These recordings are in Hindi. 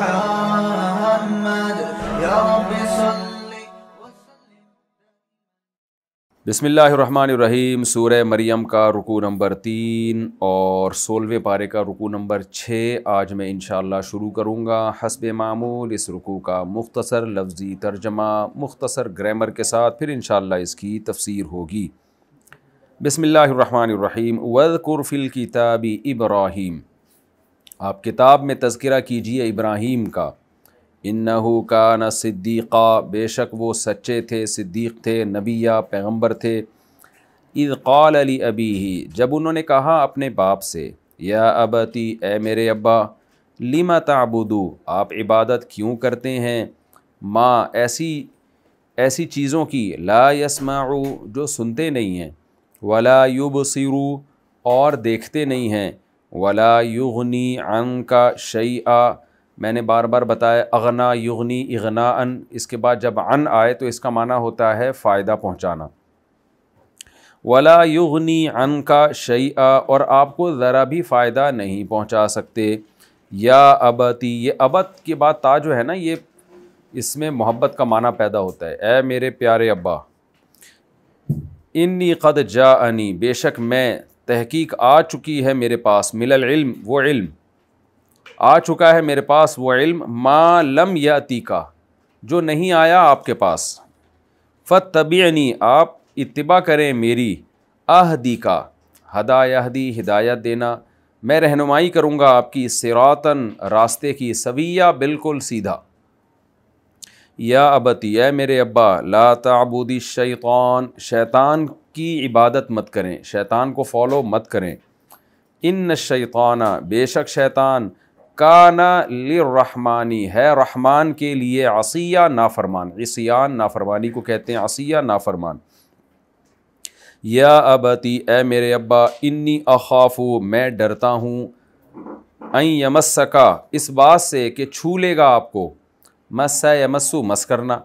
محمد يا सूर मरीम का रुकू नंबर तीन और सोलव पारे का रुकू नंबर छः आज मैं इनशाला शुरू करूँगा हसब मामूल इस रुकू का मुख्तसर लफ्ज़ी तर्जमा मुख्तसर ग्रामर के साथ फिर इन इसकी तफसीर होगी बसमीम वज़कुरफ़िल किताबी इब्राहिम आप किताब में तस्करा कीजिए इब्राहिम का इन्नहू का न सिद्दीक़ा बेशक वो सच्चे थे सिद्दीक़ थे नबिया पैगम्बर थे इद कौल अली अबी ही जब उन्होंने कहा अपने बाप से या अबती ए मेरे अब्बा लिमा ताबुदू आप इबादत क्यों करते हैं माँ ऐसी ऐसी चीज़ों की ला यसमाऊ जो सुनते नहीं हैं वला युब और देखते नहीं हैं वला युगनी अंग का शई मैंने बार बार बताया अगना युगनी इगना अन इसके बाद जब अन आए तो इसका माना होता है फ़ायदा पहुँचाना वला युगनी अन का शई और आपको ज़रा भी फ़ायदा नहीं पहुँचा सकते या अबती ये अबत के बाद ता जो है ना ये इसमें मोहब्बत का माना पैदा होता है ए मेरे प्यारे अब्बा इन्नी कद जा अनी बेशक मैं तहकीक आ चुकी है मेरे पास मिलल इल्म वो इल्म आ चुका है मेरे पास वो इल्म मा लम याती का जो नहीं आया आपके पास फ़त तबीनी आप इतबा करें मेरी आहदी का हदायहदी हिदायत देना मैं रहनुमाई करूँगा आपकी सिरातन रास्ते की सविया बिल्कुल सीधा या अबती है मेरे अब्बा ला ताबूदी शैतान शैतान की इबादत मत करें शैतान को फॉलो मत करें इन शैताना बेशक शैतान काना लरहमानी है रहमान के लिए असिया नाफरमान इसियान नाफरमानी को कहते हैं असिया नाफरमान या अबती ए मेरे अब्बा इन्नी अखाफू मैं डरता हूँ अं यमस्सका इस बात से कि छू लेगा आपको मस यमस्सु मस करना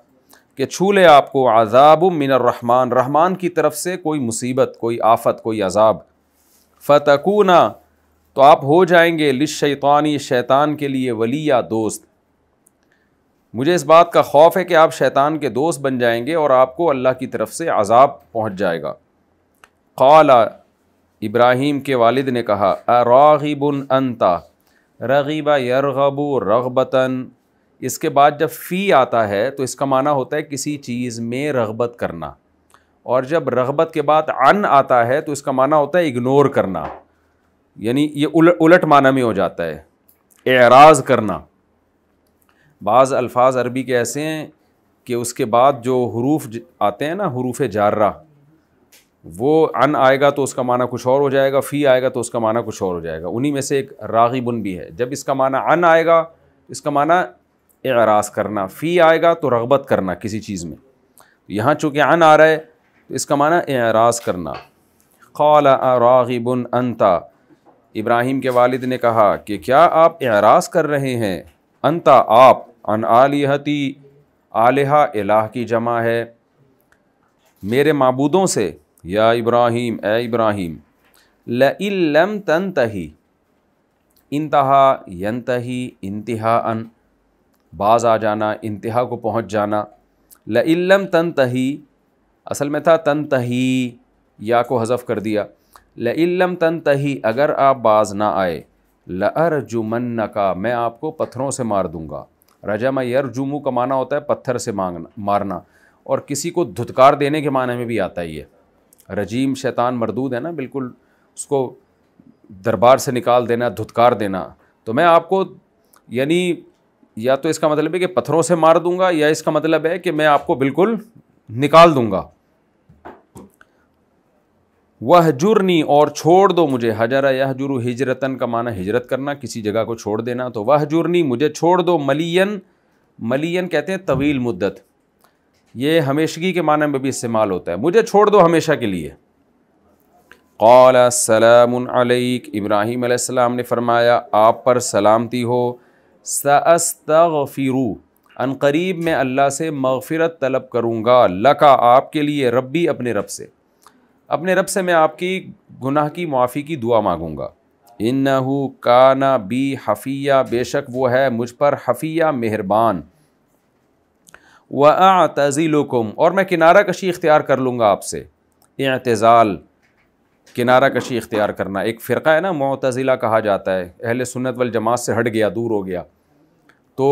कि छू ले आपको आज़ाब मिनरहमान रहमान की तरफ से कोई मुसीबत कोई आफत कोई अजाब फ़तकूना तो आप हो जाएंगे लिश शैतानी शैतान के लिए वली या दोस्त मुझे इस बात का खौफ है कि आप शैतान के दोस्त बन जाएंगे और आपको अल्लाह की तरफ से अजाब पहुँच जाएगा कौला इब्राहिम के वालिद ने कहा अरागिबन अंता रगीबा यरगबू रगबतन इसके बाद जब फ़ी आता है तो इसका माना होता है किसी चीज़ में रगबत करना और जब रगबत के बाद अन आता है तो इसका माना होता है इग्नोर करना यानी ये उल, उलट माना में हो जाता है एराज करना बाज़ अल्फाज अरबी के ऐसे हैं कि उसके बाद जो हरूफ आते हैं ना हरूफ जारा वो अन आएगा तो उसका माना कुछ और हो जाएगा फ़ी आएगा तो उसका माना कुछ और हो जाएगा उन्हीं में से एक रागी बुन भी है जब इसका माना अन आएगा इसका माना एराज करना फ़ी आएगा तो रगबत करना किसी चीज़ में यहाँ चूँकि अन आ रहा है तो इसका माना एराज करना कौल रागिबन अनता इब्राहिम के वालिद ने कहा कि क्या आप एराज कर रहे हैं अनता आप अन आलिहती आलिहा इलाह की जमा है मेरे मबूदों से या इब्राहिम ए इब्राहिम लम तन तही इंतहा यनतही इंतहा अन बाज आ जाना इंतहा को पहुँच जाना लम तन तही असल में था तन तही या को हज़फ़ कर दिया लम तन तही अगर आप बाज ना आए न का मैं आपको पत्थरों से मार दूँगा रजा में यरजुमू का माना होता है पत्थर से मांगना मारना और किसी को धुतकार देने के माने में भी आता ही है रजीम शैतान मरदूद है ना बिल्कुल उसको दरबार से निकाल देना धुतकार देना तो मैं आपको यानी या तो इसका मतलब है कि पत्थरों से मार दूंगा या इसका मतलब है कि मैं आपको बिल्कुल निकाल दूंगा वह जुर्नी और छोड़ दो मुझे हजरा यह जुरु हिजरतन का माना हिजरत करना किसी जगह को छोड़ देना तो वह जुर्नी मुझे छोड़ दो मलियन मलियन कहते हैं तवील मुद्दत ये हमेशगी के माने में भी इस्तेमाल होता है मुझे छोड़ दो हमेशा के लिए कौल इब्राहिम इब्राहीम ने फरमाया आप पर सलामती हो सस्तफ़िरू अनकरीब मैं अल्लाह से मगफ़रत तलब करूँगा लका आपके लिए रबी अपने रब से अपने रब से मैं आपकी गुनाह की माफ़ी की दुआ मांगूँगा इन काना बी हफ़िया बेशक वो है मुझ पर हफ़िया मेहरबान व आतज़ीलकुम और मैं किनारा कशी इख्तियार कर लूँगा आपसे एतज़ाल किनारा कशी इख्तियार करना एक फ़िरका है ना मतज़िला कहा जाता है अहल सुनत वाल जमात से हट गया दूर हो गया तो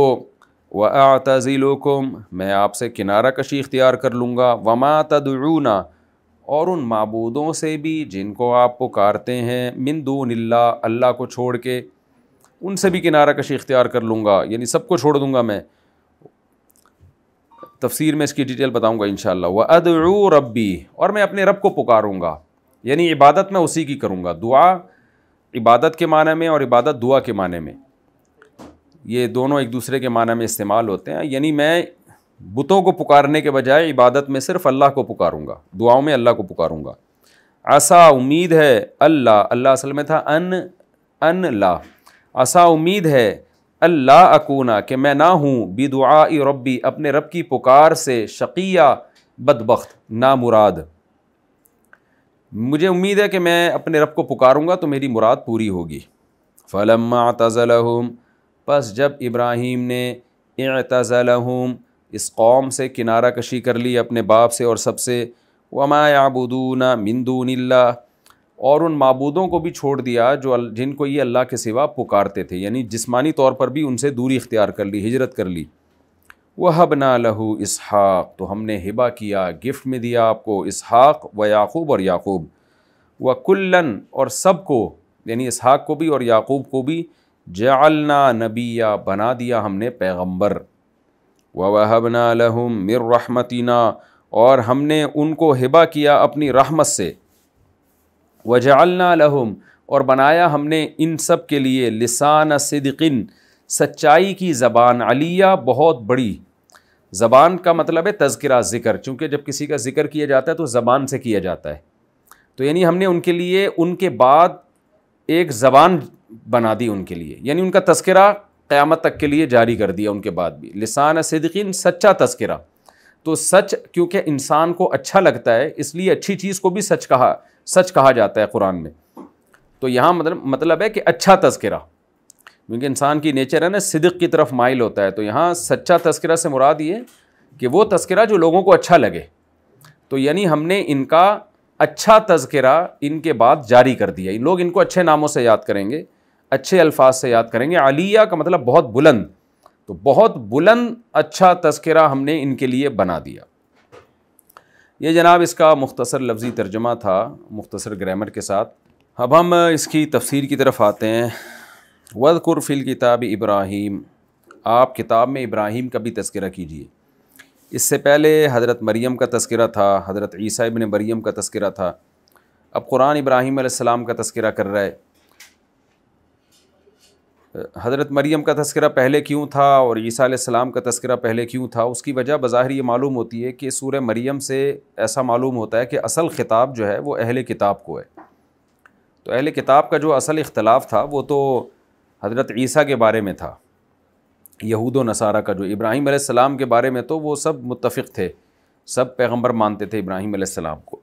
व आतज़ीलकुम मैं आपसे किनारा कशी इख्तियार कर लूँगा वमा तदूना और उन मबूदों से भी जिनको आप पुकारते हैं मिन दूनिल्ला अल्लाह को छोड़ के उनसे भी किनारा कशी इख्तियार कर लूँगा यानी सबको छोड़ दूँगा मैं तफसीर में इसकी डिटेल बताऊँगा इन व अदरू रब्बी और मैं अपने रब को पुकारूँगा यानी इबादत मैं उसी की करूँगा दुआ इबादत के माने में और इबादत दुआ के माने में ये दोनों एक दूसरे के माना में इस्तेमाल होते हैं यानी मैं बुतों को पुकारने के बजाय इबादत में सिर्फ अल्लाह को पुकारूंगा दुआओं में अल्लाह को पुकारूंगा आसा उम्मीद है अल्लाह अल्लाह असल में था अन अन ला आसा उम्मीद है अल्लाह अकूना कि मैं ना हूँ दुआ रब्बी अपने रब की पुकार से शकिया ना मुराद मुझे उम्मीद है कि मैं अपने रब को पुकारूंगा तो मेरी मुराद पूरी होगी फ़लम तज़लहम बस जब इब्राहीम ने एतज़लहम इस कौम से किनारा कशी कर ली अपने बाप से और सब सबसे वमा याबुदूना मिंदूनल्ला और उन मबूदों को भी छोड़ दिया जो जिनको ये अल्लाह के सिवा पुकारते थे यानी जिस्मानी तौर पर भी उनसे दूरी इख्तियार कर ली हिजरत कर ली वह हबना लहू इसहाक़ तो हमने हिबा किया गिफ्ट में दिया आपको इसहाक़ व याकूब और याकूब व कुल्लन और सब को यानी इसहाक़ को भी और याकूब को भी जलना नबिया बना दिया हमने पैगम्बर व वहबना लहम मिर रहमतिना और हमने उनको हिबा किया अपनी रहमत से व वजालना लहम और बनाया हमने इन सब के लिए लसान सदकिन सच्चाई की ज़बान अलिया बहुत बड़ी ज़बान का मतलब है तज़किरा ज़िक्र चूँकि जब किसी का ज़िक्र किया जाता है तो ज़बान से किया जाता है तो यानी हमने उनके लिए उनके बाद एक ज़बान बना दी उनके लिए यानी उनका तस्करा क़्यामत तक के लिए जारी कर दिया उनके बाद भी लिसान सदकिन सच्चा तस्करा तो सच क्योंकि इंसान को अच्छा लगता है इसलिए अच्छी चीज़ को भी सच कहा सच कहा जाता है कुरान में तो यहाँ मतलब मतलब है कि अच्छा तस्करा क्योंकि इंसान की नेचर है ना सिदक की तरफ माइल होता है तो यहाँ सच्चा तस्करा से मुराद ये कि वो तस्करा जो लोगों को अच्छा लगे तो यानी हमने इनका अच्छा तस्करा इनके बाद जारी कर दिया इन लोग इनको अच्छे नामों से याद करेंगे अच्छे अल्फाज से याद करेंगे अलिया का मतलब बहुत बुलंद तो बहुत बुलंद अच्छा तस्करा हमने इनके लिए बना दिया ये जनाब इसका मुख्तसर लफ्ज़ी तर्जमा था मुख्तसर ग्रामर के साथ अब हम इसकी तफसीर की तरफ आते हैं वद कुरफिल किताब इब्राहिम आप किताब में इब्राहिम का भी तस्करा कीजिए इससे पहले हज़रत मरीम का तस्करा था हज़रत ईसा इबन मरीम का तस्करा था अब कुरान इब्राहिम का तस्करा कर रहा है हज़रत मरीम का तस्करा पहले क्यों था और ईसीम सलाम का तस्करा पहले क्यों था उसकी वजह बज़ाहिर ये मालूम होती है कि सूर मरीम से ऐसा मालूम होता है कि असल ख़िताब जो है वह अहल किताब को है तो अहल किताब का जो असल इख्तलाफ था वो तो हज़रत ईसा के बारे में था यहूद नसारा का जो इब्राहीम के बारे में तो वो सब मुतफ़ थे सब पैगम्बर मानते थे इब्राहीम को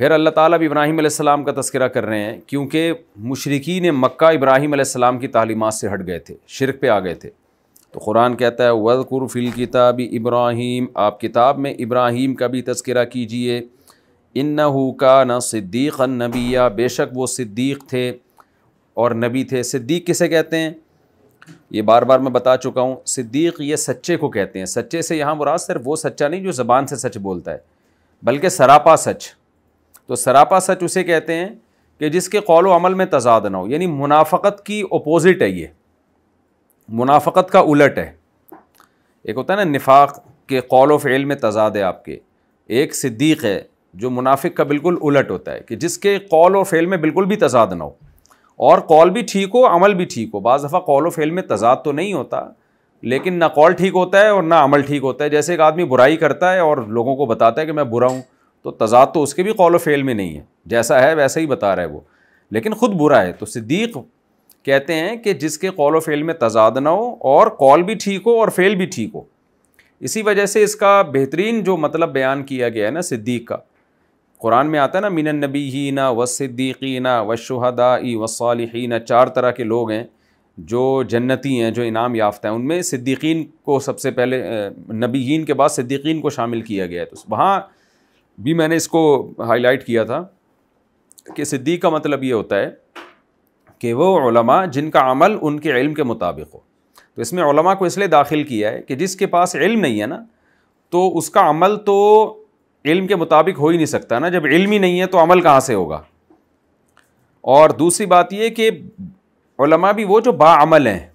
फिर अल्लाह ताली भी इब्राहिम आसमाम का तस्करा कर रहे हैं क्योंकि ने मक्का इब्राहिम आसमाम की तालीमत से हट गए थे शिरक पे आ गए थे तो कुरान कहता है वज़कुर किताब इब्राहिम आप किताब में इब्राहिम का भी तस्करा कीजिए इन का न सिद्दीक़ नबिया बेशक वो सिद्दीक़ थे और नबी थे सिद्दीक़ किसे कहते हैं ये बार बार मैं बता चुका हूँ सिद्दीक़ ये सच्चे को कहते हैं सच्चे से यहाँ मुराद सिर्फ वो सच्चा नहीं जो ज़बान से सच बोलता है बल्कि सरापा सच तो सरापा सच उसे कहते हैं कि जिसके कौल अमल में तजाद ना हो यानी मुनाफ़त की अपोज़िट है ये मुनाफ़त का उलट है एक होता है ना निफाक के कौल फ़ैल में तजाद है आपके एक सिद्दीक़ है जो मुनाफिक का बिल्कुल उलट होता है कि जिसके कौल और फ़ैल में बिल्कुल भी तजाद ना हो और कौल भी ठीक हो अमल भी ठीक हो बज़ दफ़ा कौल व फ़ैल में तजाद तो नहीं होता लेकिन ना कौल ठीक होता है और ना अमल ठीक होता है जैसे एक आदमी बुराई करता है और लोगों को बताता है कि मैं बुरा हूँ तो तजाद तो उसके भी कौल फ़ेल में नहीं है जैसा है वैसा ही बता रहा है वो लेकिन ख़ुद बुरा है तो सिद्दीक़ कहते हैं कि जिसके कौल फ़ेल में तजाद ना हो और कौल भी ठीक हो और फ़ेल भी ठीक हो इसी वजह से इसका बेहतरीन जो मतलब बयान किया गया है ना सिद्दीक़ का कुरान में आता है ना मिनन नबी ही ना व सिद्दीकी ना वशहदा ई वसालही ना चार तरह के लोग हैं जो जन्नती हैं जो इनाम याफ्ता हैं उनमें सिद्दीकीन को सबसे पहले नबीन के बाद सिद्दीकीन को शामिल किया गया है तो वहाँ भी मैंने इसको हाईलाइट किया था कि सिद्दीक का मतलब ये होता है कि वो जिनका अमल उनके इल्म के मुताबिक हो तो इसमें ओलमा को इसलिए दाखिल किया है कि जिसके पास इल्म नहीं है ना तो उसका अमल तो इल्म के मुताबिक हो ही नहीं सकता ना जब इल्म ही नहीं है तो अमल कहाँ से होगा और दूसरी बात यह कि भी वो जो बामल हैं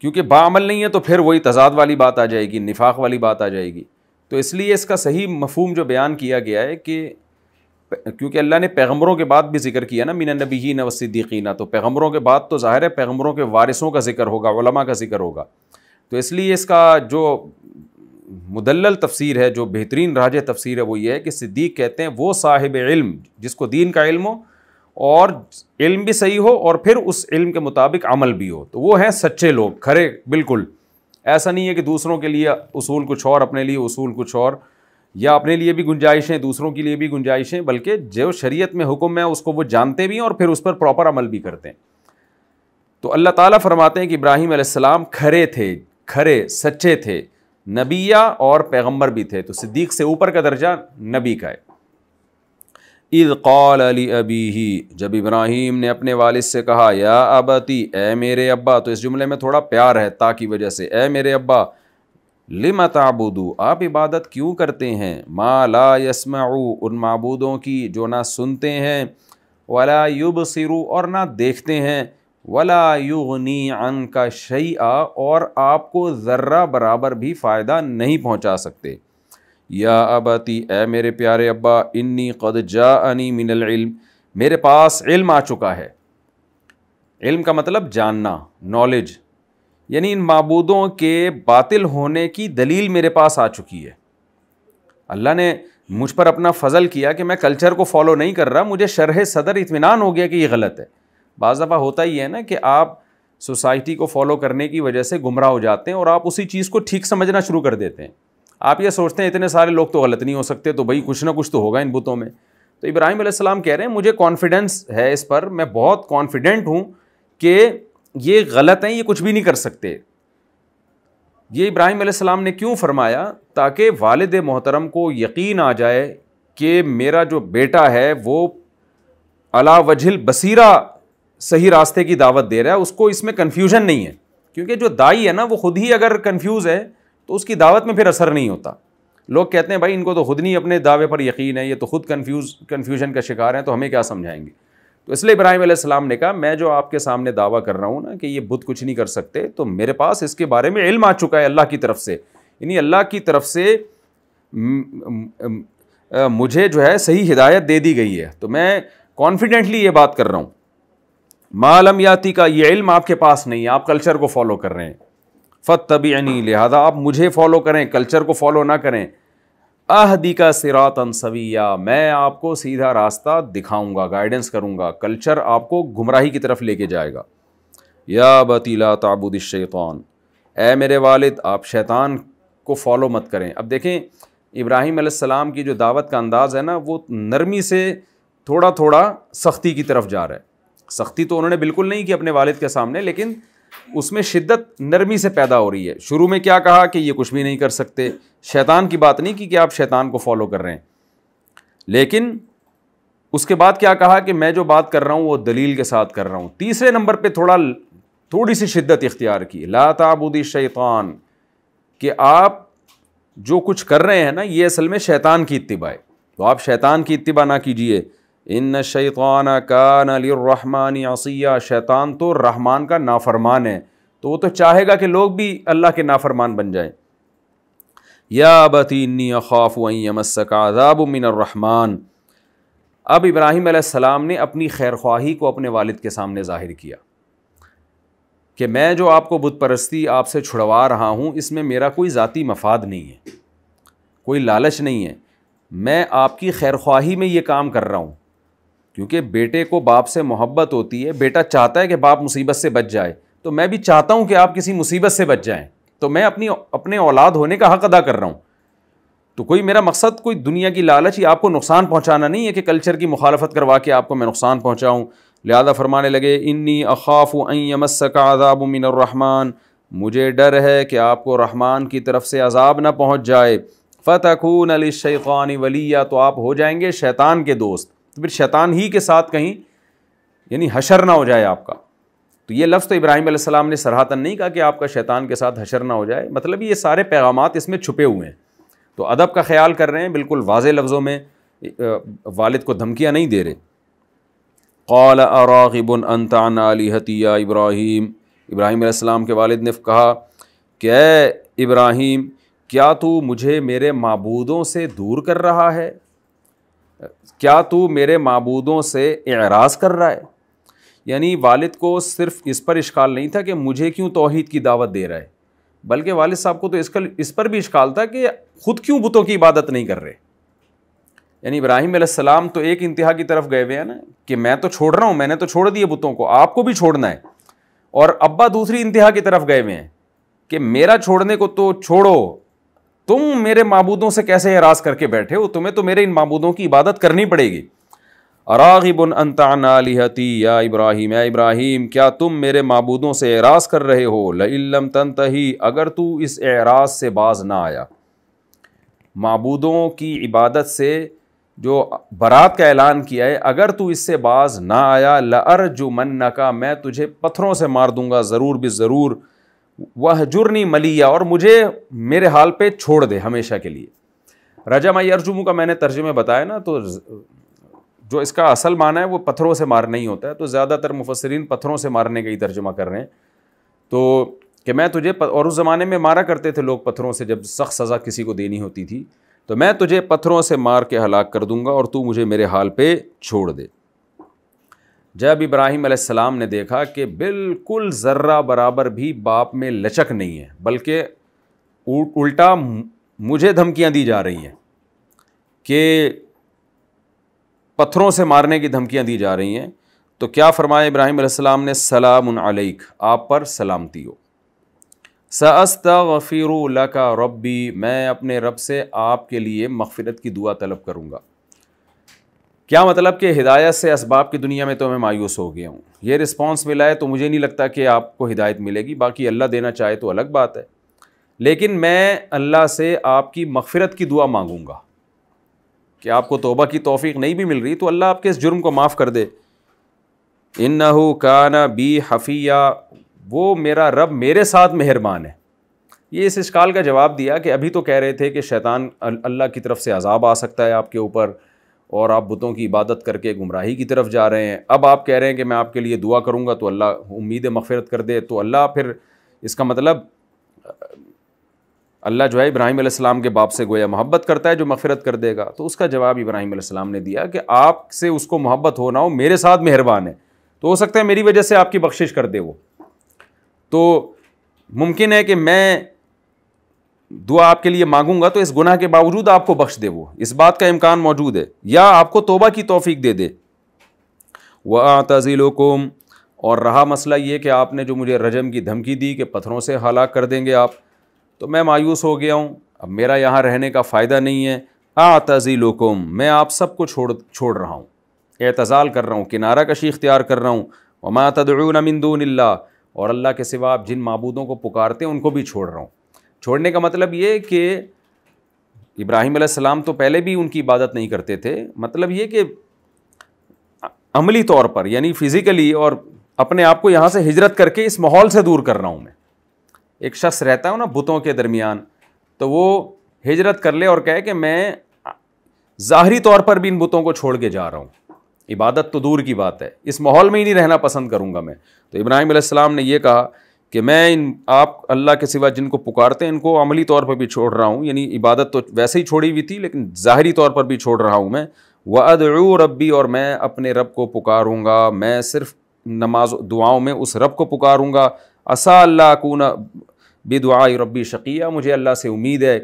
क्योंकि बामल नहीं है तो फिर वही तजाद वाली बात आ जाएगी निफाक वाली बात आ जाएगी तो इसलिए इसका सही मफहम जो बयान किया गया है कि क्योंकि अल्लाह ने पैगम्बरों के बाद भी जिक्र किया ना मीना नबी ही ना तो पैगम्बरों के बाद तो ज़ाहिर है पैगम्बरों के वारिसों का जिक्र होगा वलमा का जिक्र होगा तो इसलिए इसका जो मुदल तफसीर है जो बेहतरीन राज तफसीर है वो ये है कि सिद्दीक कहते हैं वो साहिब इल्म जिसको दीन का इल्म हो और इल्म भी सही हो और फिर उस इल्म के मुताबिक अमल भी हो तो वो हैं सच्चे लोग खरे बिल्कुल ऐसा नहीं है कि दूसरों के लिए उसूल कुछ और अपने लिए उसूल कुछ और या अपने लिए भी गुंजाइशें दूसरों के लिए भी गुंजाइशें बल्कि जो शरीयत में हुक्म है उसको वो जानते भी हैं और फिर उस पर प्रॉपर अमल भी करते हैं तो अल्लाह ताला फरमाते हैं कि इब्राहिम आसमाम खरे थे खरे सच्चे थे नबिया और पैगम्बर भी थे तो सिद्दीक से ऊपर का दर्जा नबी का है इद कौल अली अबी ही जब इब्राहिम ने अपने वालिद से कहा या अबती ए मेरे अब्बा तो इस जुमले में थोड़ा प्यार है ता की वजह से ए मेरे अब्बा लिम आबूदू आप इबादत क्यों करते हैं माँ ला यसमाऊ उन मबूदों की जो ना सुनते हैं वला युब सिरु और ना देखते हैं वला युगनी अन का शैया और आपको ज़र्रा बराबर भी फ़ायदा नहीं पहुँचा सकते या अबती ए मेरे प्यारे अब्बा इन्नी कद जा अनी मिनल इल्म मेरे पास इल्म आ चुका है इल्म का मतलब जानना नॉलेज यानी इन मबूदों के बातिल होने की दलील मेरे पास आ चुकी है अल्लाह ने मुझ पर अपना फजल किया कि मैं कल्चर को फॉलो नहीं कर रहा मुझे शरह सदर इतमान हो गया कि ये गलत है बाज दफ़ा होता ही है ना कि आप सोसाइटी को फॉलो करने की वजह से गुमराह हो जाते हैं और आप उसी चीज़ को ठीक समझना शुरू कर देते हैं आप ये सोचते हैं इतने सारे लोग तो गलत नहीं हो सकते तो भाई कुछ ना कुछ तो होगा इन बुतों में तो इब्राहिम आसमाम कह रहे हैं मुझे कॉन्फिडेंस है इस पर मैं बहुत कॉन्फिडेंट हूँ कि ये गलत हैं ये कुछ भी नहीं कर सकते ये इब्राहिम आसमाम ने क्यों फरमाया ताकि वालद मोहतरम को यकीन आ जाए कि मेरा जो बेटा है वो अला वजहिल बसीरा सही रास्ते की दावत दे रहा है उसको इसमें कन्फ्यूजन नहीं है क्योंकि जो दाई है ना वो खुद ही अगर कन्फ्यूज़ है तो उसकी दावत में फिर असर नहीं होता लोग कहते हैं भाई इनको तो खुद नहीं अपने दावे पर यकीन है ये तो खुद कन्फ्यूज कन्फ्यूजन का शिकार है तो हमें क्या समझाएंगे तो इसलिए इब्राहिम आसमाम ने कहा मैं जो आपके सामने दावा कर रहा हूँ ना कि ये बुद्ध कुछ नहीं कर सकते तो मेरे पास इसके बारे में इल्म आ चुका है अल्लाह की तरफ से यानी अल्लाह की तरफ से मुझे जो है सही हिदायत दे दी गई है तो मैं कॉन्फिडेंटली ये बात कर रहा हूँ मालम याति का ये इल्म आपके पास नहीं है आप कल्चर को फॉलो कर रहे हैं फ़त तबीनी लिहाजा आप मुझे फॉलो करें कल्चर को फॉलो ना करें अहदी का सिरातन सविया मैं आपको सीधा रास्ता दिखाऊंगा गाइडेंस करूंगा कल्चर आपको गुमराही की तरफ लेके जाएगा या बतीला ताबुद शैतान ए मेरे वालिद आप शैतान को फॉलो मत करें अब देखें इब्राहिम सलाम की जो दावत का अंदाज़ है ना वो नरमी से थोड़ा थोड़ा सख्ती की तरफ जा रहा है सख्ती तो उन्होंने बिल्कुल नहीं की अपने वालिद के सामने लेकिन उसमें शिद्दत नरमी से पैदा हो रही है शुरू में क्या कहा कि ये कुछ भी नहीं कर सकते शैतान की बात नहीं की कि आप शैतान को फॉलो कर रहे हैं लेकिन उसके बाद क्या कहा कि मैं जो बात कर रहा हूँ वो दलील के साथ कर रहा हूँ तीसरे नंबर पे थोड़ा थोड़ी सी शिद्दत इख्तियार की लाताबुदी शैतान कि आप जो कुछ कर रहे हैं ना ये असल में शैतान की इतबा है तो आप शैतान की इतबा ना कीजिए इन शैतान कान अलरहमान यासिया शैतान तो रहमान का नाफरमान है तो वो तो चाहेगा कि लोग भी अल्लाह के नाफरमान बन जाएं या बतीनी खौफाबिनरहमान अब इब्राहिम सलाम ने अपनी खैर ख्वाही को अपने वालिद के सामने ज़ाहिर किया कि मैं जो आपको बुत परस्ती आपसे छुड़वा रहा हूँ इसमें मेरा कोई ज़ाती मफाद नहीं है कोई लालच नहीं है मैं आपकी खैर ख्वाही में ये काम कर रहा हूँ क्योंकि बेटे को बाप से मोहब्बत होती है बेटा चाहता है कि बाप मुसीबत से बच जाए तो मैं भी चाहता हूँ कि आप किसी मुसीबत से बच जाएँ तो मैं अपनी अपने औलाद होने का हक अदा कर रहा हूँ तो कोई मेरा मकसद कोई दुनिया की लालच ही आपको नुकसान पहुँचाना नहीं है कि कल्चर की मुखालफत करवा के आपको मैं नुकसान पहुँचाऊँ लिहाजा फरमाने लगे इन्नी अखाफ अमसका अदाब मिनरहमान मुझे डर है कि आपको रहमान की तरफ से अजाब ना पहुँच जाए फ़तखून अली शैफ़ानी वलिया तो आप हो जाएंगे शैतान के दोस्त तो फिर शैतान ही के साथ कहीं यानी हशर ना हो जाए आपका तो ये लफ्ज़ तो इब्राहिम सलाम ने सराहतन नहीं कहा कि आपका शैतान के साथ हशर ना हो जाए मतलब ये सारे पैगाम इसमें छुपे हुए हैं तो अदब का ख्याल कर रहे हैं बिल्कुल वाज लफ्ज़ों में वालद को धमकियाँ नहीं दे रहे कौल अरागिबन अंतान अली हतिया इब्राहिम इब्राहिम अलैहिस्सलाम के वालिद ने कहा कि ए इब्राहिम क्या तू मुझे मेरे मबूदों से दूर कर रहा है क्या तू मेरे मबूदों से एराज़ कर रहा है यानी वालिद को सिर्फ इस पर इश्काल नहीं था कि मुझे क्यों तोहहीद की दावत दे रहा है बल्कि वालद साहब को तो इसका इस पर भी इश्काल था कि ख़ुद क्यों बुतों की इबादत नहीं कर रहे यानी इब्राहिम सलाम तो एक इंतहा की तरफ गए हुए हैं ना कि मैं तो छोड़ रहा हूँ मैंने तो छोड़ दिए बुतों को आपको भी छोड़ना है और अब्बा दूसरी इंतहा की तरफ गए हुए हैं कि मेरा छोड़ने को तो छोड़ो तुम मेरे मबूदों से कैसे हराज करके बैठे हो तुम्हें तो मेरे इन मबूदों की इबादत करनी पड़ेगी अरागिबन लिहती या इब्राहिम या इब्राहिम क्या तुम मेरे मबूदों से एराज कर रहे हो लम तन तही अगर तू इस एराज से बाज ना आया मबूदों की इबादत से जो बारात का ऐलान किया है अगर तू इससे बाज ना आया लअर जुमन का मैं तुझे पत्थरों से मार दूंगा ज़रूर भी ज़रूर वह जुर्नी मलिया और मुझे मेरे हाल पे छोड़ दे हमेशा के लिए राजा माई अर्जुमू का मैंने तर्जुमे बताया ना तो जो इसका असल माना है वो पत्थरों से मारना ही होता है तो ज़्यादातर मुफसरीन पत्थरों से मारने का ही तर्जुमा कर रहे हैं तो कि मैं तुझे प... और उस ज़माने में मारा करते थे लोग पत्थरों से जब सख्त सज़ा किसी को देनी होती थी तो मैं तुझे पत्थरों से मार के हलाक कर दूंगा और तू मुझे मेरे हाल पे छोड़ दे जब इब्राहिम अलैहिस्सलाम ने देखा कि बिल्कुल ज़र्रा बराबर भी बाप में लचक नहीं है बल्कि उल्टा मुझे धमकियां दी जा रही हैं कि पत्थरों से मारने की धमकियां दी जा रही हैं तो क्या फ़रमाए इब्राहिम अलैहिस्सलाम ने सलाम अलैक आप पर सलामती हो सस्ता वफ़ीर का रबी मैं अपने रब से आपके लिए मगफ़रत की दुआ तलब करूँगा क्या मतलब कि हिदायत से इसबाब की दुनिया में तो मैं मायूस हो गया हूँ ये रिस्पॉन्स मिला है तो मुझे नहीं लगता कि आपको हिदायत मिलेगी बाकी अल्लाह देना चाहे तो अलग बात है लेकिन मैं अल्लाह से आपकी मगफ़रत की दुआ मांगूँगा कि आपको तोबा की तोफ़ी नहीं भी मिल रही तो अल्लाह आपके इस जुर्म को माफ़ कर दे इन काना बी हफ़िया वो मेरा रब मेरे साथ मेहरबान है ये इस इश्काल का जवाब दिया कि अभी तो कह रहे थे कि शैतान अल्लाह की तरफ से अजाब आ सकता है आपके ऊपर और आप बुतों की इबादत करके गुमराही की तरफ जा रहे हैं अब आप कह रहे हैं कि मैं आपके लिए दुआ करूँगा तो अल्लाह उम्मीद मफ़रत कर दे तो अल्लाह फिर इसका मतलब अल्लाह जो है इब्राहिम अलैहिस्सलाम के बाप से गोया मोहब्बत करता है जो मफ़रत कर देगा तो उसका जवाब इब्राहिम अलैहिस्सलाम ने दिया कि आपसे उसको मोहब्बत हो ना हो मेरे साथ मेहरबान है तो हो सकता है मेरी वजह से आपकी बख्शिश कर दे वो तो मुमकिन है कि मैं दुआ आपके लिए मांगूंगा तो इस गुनाह के बावजूद आपको बख्श दे वो इस बात का इम्कान मौजूद है या आपको तोबा की तोफ़ीक दे दे वह तज़ीलकुम और रहा मसला ये कि आपने जो मुझे रजम की धमकी दी कि पत्थरों से हलाक कर देंगे आप तो मैं मायूस हो गया हूँ अब मेरा यहाँ रहने का फ़ायदा नहीं है आ तज़ीलकुम मैं आप सबको छोड़ छोड़ रहा हूँ एतज़ाल कर रहा हूँ किनारा कशी इख्तियार कर रहा हूँ वमा तदून अमिंदून और अल्लाह के सिवा आप जिन मबूदों को पुकारते हैं उनको भी छोड़ रहा हूँ छोड़ने का मतलब ये कि इब्राहिम सलाम तो पहले भी उनकी इबादत नहीं करते थे मतलब ये कि अमली तौर पर यानी फिज़िकली और अपने आप को यहाँ से हिजरत करके इस माहौल से दूर कर रहा हूँ मैं एक शख्स रहता हूँ ना बुतों के दरमियान तो वो हिजरत कर ले और कहे कि मैं ज़ाहरी तौर पर भी इन बुतों को छोड़ के जा रहा हूँ इबादत तो दूर की बात है इस माहौल में ही नहीं रहना पसंद करूँगा मैं तो इब्राहिम ने यह कहा कि मैं इन आप अल्लाह के सिवा जिनको पुकारते हैं इनको अमली तौर पर भी छोड़ रहा हूँ यानी इबादत तो वैसे ही छोड़ी हुई थी लेकिन ज़ाहरी तौर पर भी छोड़ रहा हूँ मैं व अदरू रब्बी और मैं अपने रब को पुकारूँगा मैं सिर्फ नमाज दुआओं में उस रब को पुकारूँगा असा अल्लाह कून दुआ रबी शकिया मुझे अल्लाह से उम्मीद है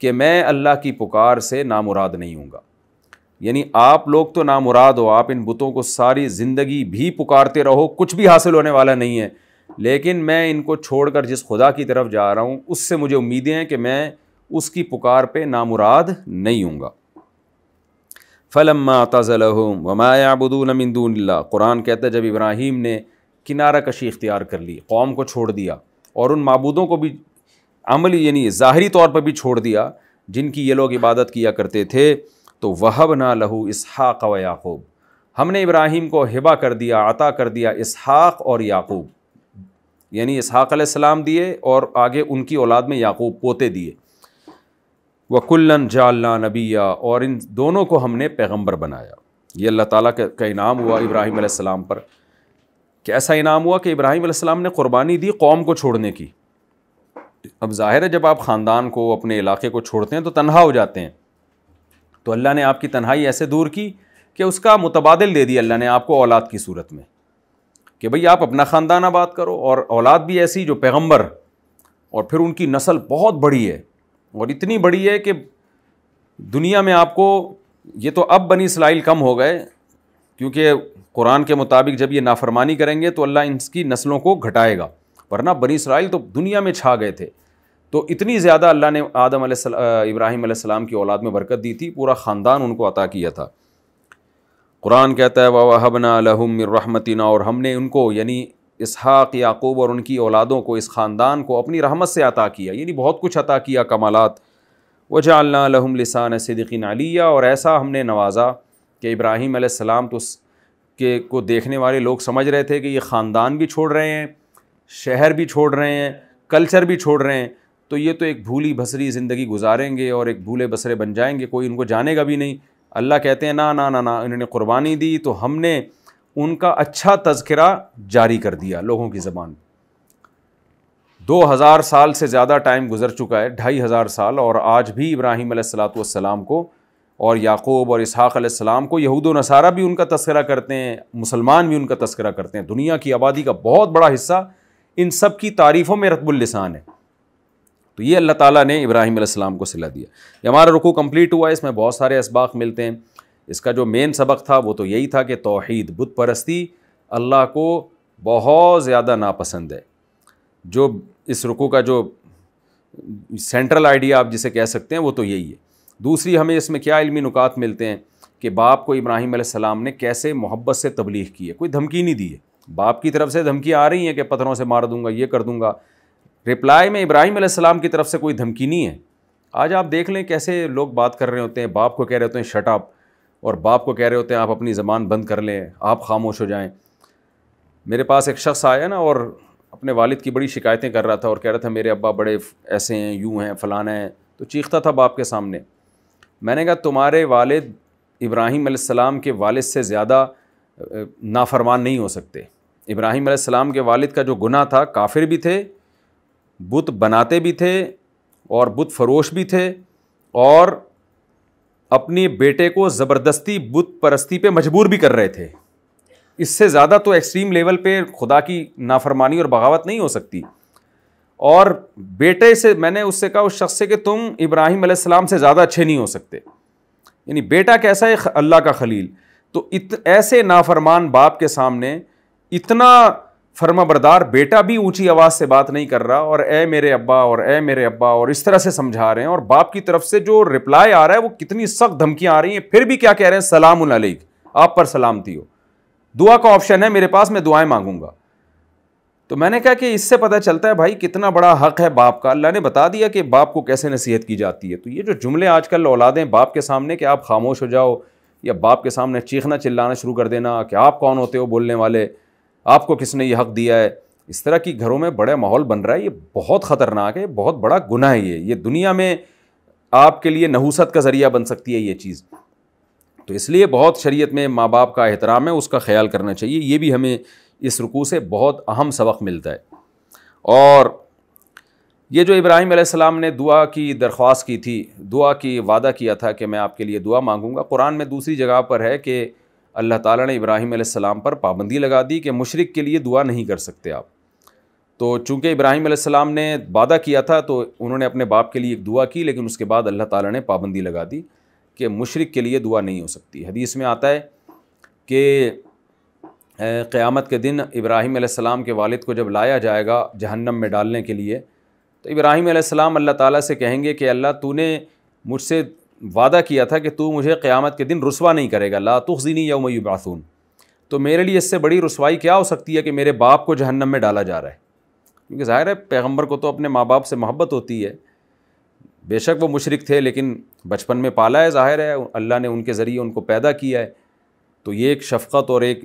कि मैं अल्लाह की पुकार से नामुराद नहीं हूँ यानी आप लोग तो नामुराद हो आप इन बुतों को सारी ज़िंदगी भी पुकारते रहो कुछ भी हासिल होने वाला नहीं है लेकिन मैं इनको छोड़कर जिस खुदा की तरफ जा रहा हूँ उससे मुझे उम्मीदें हैं कि मैं उसकी पुकार पे नामुराद नहीं हूँ फ़लम्मा तज़लहम वमायाबुदून कुरान कहता है जब इब्राहीम ने किनारा कशी इख्तियार कर ली कौम को छोड़ दिया और उन मबूदों को भी अमली यानी ज़ाहरी तौर पर भी छोड़ दिया जिनकी ये लोग इबादत किया करते थे तो वहब ना लहू इसहाक़ व याकूब हमने इब्राहिम को हिबा कर दिया अता कर दिया इसहाक़ और याकूब यानी इसहाक़ दिए और आगे उनकी औलाद में याकूब पोते दिए वकुल्ला जालना नबिया और इन दोनों को हमने पैगम्बर बनाया ये अल्लाह ताली का, का इनाम हुआ इब्राहिम आसमाम पर कि ऐसा इनाम हुआ कि इब्राहिम आसमाम ने क़ुरबानी दी कौम को छोड़ने की अब ज़ाहिर है जब आप ख़ानदान को अपने इलाके को छोड़ते हैं तो तनहा हो जाते हैं तो अल्लाह ने आपकी तन्हाई ऐसे दूर की कि उसका मुतबाद दे दिया अल्लाह ने आपको औलाद की सूरत में कि भाई आप अपना ख़ानदान आबाद करो और औलाद भी ऐसी जो पैगंबर और फिर उनकी नस्ल बहुत बड़ी है और इतनी बड़ी है कि दुनिया में आपको ये तो अब बनी सलाइल कम हो गए क्योंकि कुरान के मुताबिक जब ये नाफरमानी करेंगे तो अल्लाह इनकी नस्लों को घटाएगा वरना बनी इसराइल तो दुनिया में छा गए थे तो इतनी ज़्यादा अल्लाह ने आदम इब्राहिम की औलाद में बरकत दी थी पूरा ख़ानदान उनको अता किया था कुरान कहता है वहबना लहमरहमतिना और हमने उनको यानी इसहाक़ याकूब और उनकी औलादों को इस ख़ानदान को अपनी रहमत से अता किया यानी बहुत कुछ अता किया कमालत वजालना लहम लसान सदकिन अलिया और ऐसा हमने नवाजा कि इब्राहिम सलाम तो के को देखने वाले लोग समझ रहे थे कि ये ख़ानदान भी छोड़ रहे हैं शहर भी छोड़ रहे हैं कल्चर भी छोड़ रहे हैं तो ये तो एक भूली भसरी ज़िंदगी गुजारेंगे और एक भूले बसरे बन जाएंगे कोई उनको जानेगा भी नहीं अल्लाह कहते हैं ना ना ना ना इन्होंने कुर्बानी दी तो हमने उनका अच्छा तस्करा जारी कर दिया लोगों की ज़बान दो हज़ार साल से ज़्यादा टाइम गुजर चुका है ढाई हज़ार साल और आज भी इब्राहिम सलाम को और याकूब और इसहाक़ को यहूद नसारा भी उनका तस्करा करते हैं मुसलमान भी उनका तस्करा करते हैं दुनिया की आबादी का बहुत बड़ा हिस्सा इन सब की तारीफ़ों में रतबुल्लिसान है तो ये अल्लाह ताला ने इब्राहिम अलैहिस्सलाम को सिला दिया ये हमारा रुकू कंप्लीट हुआ इसमें बहुत सारे इसबाक मिलते हैं इसका जो मेन सबक था वो तो यही था कि तोहद बुत परस्ती अल्लाह को बहुत ज़्यादा नापसंद है जो इस रुकू का जो सेंट्रल आइडिया आप जिसे कह सकते हैं वो तो यही है दूसरी हमें इसमें क्या इल्मी नुकात मिलते हैं कि बाप को इब्राहिम सलाम ने कैसे मोहब्बत से तबलीग की है कोई धमकी नहीं दी है बाप की तरफ से धमकी आ रही है कि पत्थरों से मार दूंगा ये कर दूंगा रिप्लाई में इब्राहिम आसमाम की तरफ से कोई धमकी नहीं है आज आप देख लें कैसे लोग बात कर रहे होते हैं बाप को कह रहे होते हैं शट अप और बाप को कह रहे होते हैं आप अपनी ज़बान बंद कर लें आप खामोश हो जाएं मेरे पास एक शख्स आया ना और अपने वालिद की बड़ी शिकायतें कर रहा था और कह रहा था मेरे अब्बा बड़े ऐसे हैं यूँ हैं फ़लाना हैं तो चीखता था बाप के सामने मैंने कहा तुम्हारे वालिद इब्राहिम सलाम के वालिद से ज़्यादा नाफरमान नहीं हो सकते इब्राहिम सलाम के वालिद का जो गुनाह था काफिर भी थे बुत बनाते भी थे और बुत फरोश भी थे और अपने बेटे को ज़बरदस्ती बुत परस्ती पे मजबूर भी कर रहे थे इससे ज़्यादा तो एक्सट्रीम लेवल पे खुदा की नाफरमानी और बगावत नहीं हो सकती और बेटे से मैंने उससे कहा उस शख्स से कि तुम इब्राहिम अलैहिस्सलाम से ज़्यादा अच्छे नहीं हो सकते यानी बेटा कैसा है अल्लाह का खलील तो इत ऐसे नाफरमान बाप के सामने इतना फर्माबरदार बेटा भी ऊंची आवाज़ से बात नहीं कर रहा और ए मेरे अब्बा और ए मेरे अब्बा और इस तरह से समझा रहे हैं और बाप की तरफ से जो रिप्लाई आ रहा है वो कितनी सख्त धमकियां आ रही हैं फिर भी क्या कह रहे हैं सलाम अलैक आप पर सलामती हो दुआ का ऑप्शन है मेरे पास मैं दुआएं मांगूंगा तो मैंने कहा कि इससे पता चलता है भाई कितना बड़ा हक है बाप का अल्लाह ने बता दिया कि बाप को कैसे नसीहत की जाती है तो ये जो जुमले आजकल औलादें बाप के सामने कि आप खामोश हो जाओ या बाप के सामने चीखना चिल्लाना शुरू कर देना कि आप कौन होते हो बोलने वाले आपको किसने ये हक दिया है इस तरह की घरों में बड़ा माहौल बन रहा है ये बहुत ख़तरनाक है बहुत बड़ा गुनाह है ये ये दुनिया में आपके लिए नहूसत का ज़रिया बन सकती है ये चीज़ तो इसलिए बहुत शरीयत में माँ बाप का एहतराम है उसका ख्याल करना चाहिए ये भी हमें इस रुकू से बहुत अहम सबक मिलता है और ये जो इब्राहिम सलाम ने दुआ की दरख्वास्त की थी दुआ की वादा किया था कि मैं आपके लिए दुआ मांगूंगा कुरान में दूसरी जगह पर है कि अल्लाह ताला ने इब्राहिम सलाम पर पाबंदी लगा दी कि मशरक के लिए दुआ नहीं कर सकते आप तो चूँकि इब्राहिम सलाम ने वादा किया था तो उन्होंने अपने बाप के लिए एक दुआ की लेकिन उसके बाद अल्लाह ताला ने पाबंदी लगा दी कि मशरक के लिए दुआ नहीं हो सकती हदीस में आता है कि क़्यामत के दिन इब्राहिम आसमाम के वालिद को जब लाया जाएगा जहन्नम में डालने के लिए तो इब्राहिम सलाम अल्लाह ताला से कहेंगे कि अल्लाह तूने मुझसे वादा किया था कि तू मुझे क़्यामत के दिन रसवा नहीं करेगा ला या उमय बासून तो मेरे लिए इससे बड़ी रसवाई क्या हो सकती है कि मेरे बाप को जहन्नम में डाला जा रहा है क्योंकि ज़ाहिर है पैगम्बर को तो अपने माँ बाप से मोहब्बत होती है बेशक वो मुशरक थे लेकिन बचपन में पाला है ज़ाहिर है अल्लाह ने उनके ज़रिए उनको पैदा किया है तो ये एक शफ़त और एक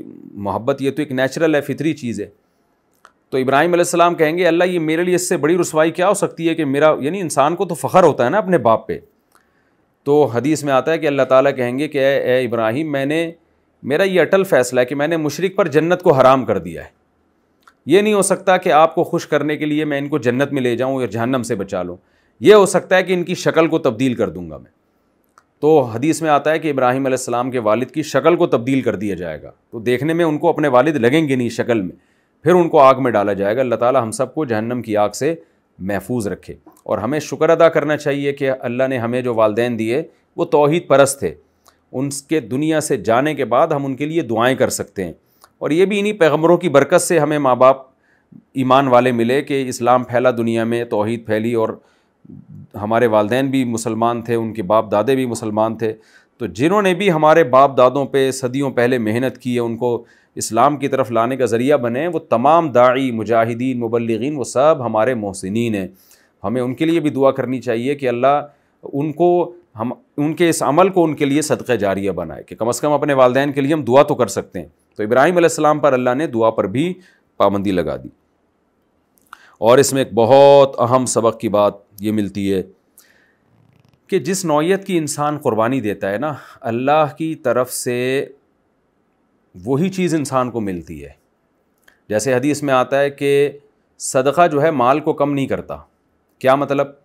मोहब्बत ये तो एक नेचुरल है फितरी चीज़ है तो इब्राहिम कहेंगे अल्लाह ये मेरे लिए इससे बड़ी रसवाई क्या हो सकती है कि मेरा यानी इंसान को तो फ़ख्र होता है ना अपने बाप पर तो हदीस में आता है कि अल्लाह ताला कहेंगे कि ए इब्राहिम मैंने मेरा ये अटल फ़ैसला है कि मैंने मुशरक पर जन्नत को हराम कर दिया है ये नहीं हो सकता कि आपको खुश करने के लिए मैं इनको जन्नत में ले जाऊँ या जहन्नम से बचा लूँ ये हो सकता है कि इनकी शक्ल को तब्दील कर दूँगा मैं तो हदीस में आता है कि इब्राहिम आसमाम के वालिद की शक्ल को तब्दील कर दिया जाएगा तो देखने में उनको अपने वालिद लगेंगे नहीं शक्ल में फिर उनको आग में डाला जाएगा अल्लाह ताली हम सबको जहन्नम की आग से महफूज रखे और हमें शुक्र अदा करना चाहिए कि अल्लाह ने हमें जो वालदे दिए वो तोहद परस्त थे उनके दुनिया से जाने के बाद हम उनके लिए दुआएँ कर सकते हैं और ये भी इन्हीं पैग़मरों की बरकत से हमें माँ बाप ईमान वाले मिले कि इस्लाम फैला दुनिया में तोहद फैली और हमारे वालदे भी मुसलमान थे उनके बाप दादे भी मुसलमान थे तो जिन्होंने भी हमारे बाप दादों पर सदियों पहले मेहनत की है उनको इस्लाम की तरफ लाने का ज़रिया बने वो तमाम दाई मुजाहिदीन मुबलगिन वो सब हमारे मोहसिन हैं हमें उनके लिए भी दुआ करनी चाहिए कि अल्लाह उनको हम उनके इस अमल को उनके लिए सदक़ जारिया बनाए कि कम अज़ कम अपने वालदेन के लिए हम दुआ तो कर सकते हैं तो इब्राहिम आसमाम पर अल्लाह ने दुआ पर भी पाबंदी लगा दी और इसमें एक बहुत अहम सबक की बात ये मिलती है कि जिस नौीयत की इंसान क़ुरबानी देता है ना अल्लाह की तरफ से वही चीज़ इंसान को मिलती है जैसे हदीस में आता है कि सदक़ा जो है माल को कम नहीं करता क्या मतलब